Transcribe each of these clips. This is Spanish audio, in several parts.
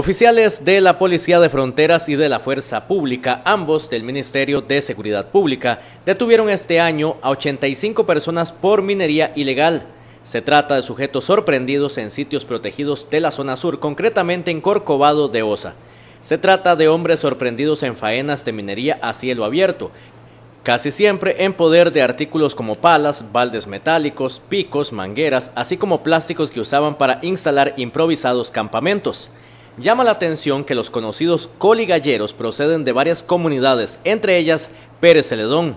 Oficiales de la Policía de Fronteras y de la Fuerza Pública, ambos del Ministerio de Seguridad Pública, detuvieron este año a 85 personas por minería ilegal. Se trata de sujetos sorprendidos en sitios protegidos de la zona sur, concretamente en Corcovado de Osa. Se trata de hombres sorprendidos en faenas de minería a cielo abierto, casi siempre en poder de artículos como palas, baldes metálicos, picos, mangueras, así como plásticos que usaban para instalar improvisados campamentos. Llama la atención que los conocidos coligalleros proceden de varias comunidades, entre ellas Pérez Celedón.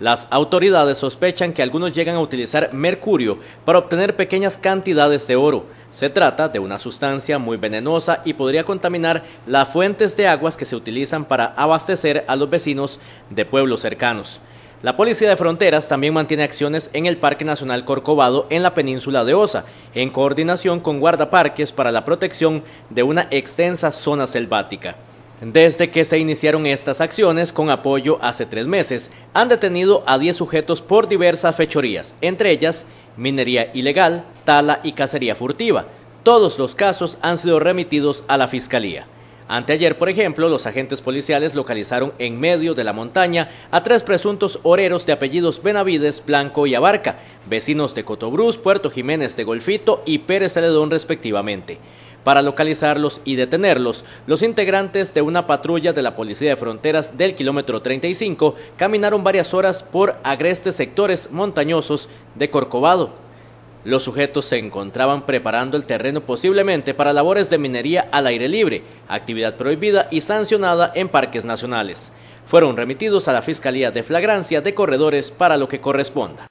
Las autoridades sospechan que algunos llegan a utilizar mercurio para obtener pequeñas cantidades de oro. Se trata de una sustancia muy venenosa y podría contaminar las fuentes de aguas que se utilizan para abastecer a los vecinos de pueblos cercanos. La Policía de Fronteras también mantiene acciones en el Parque Nacional Corcovado en la península de Osa, en coordinación con guardaparques para la protección de una extensa zona selvática. Desde que se iniciaron estas acciones con apoyo hace tres meses, han detenido a 10 sujetos por diversas fechorías, entre ellas minería ilegal, tala y cacería furtiva. Todos los casos han sido remitidos a la Fiscalía. Anteayer, por ejemplo, los agentes policiales localizaron en medio de la montaña a tres presuntos oreros de apellidos Benavides, Blanco y Abarca, vecinos de Cotobruz, Puerto Jiménez de Golfito y Pérez Celedón respectivamente. Para localizarlos y detenerlos, los integrantes de una patrulla de la Policía de Fronteras del kilómetro 35 caminaron varias horas por agrestes sectores montañosos de Corcovado. Los sujetos se encontraban preparando el terreno posiblemente para labores de minería al aire libre, actividad prohibida y sancionada en parques nacionales. Fueron remitidos a la Fiscalía de Flagrancia de Corredores para lo que corresponda.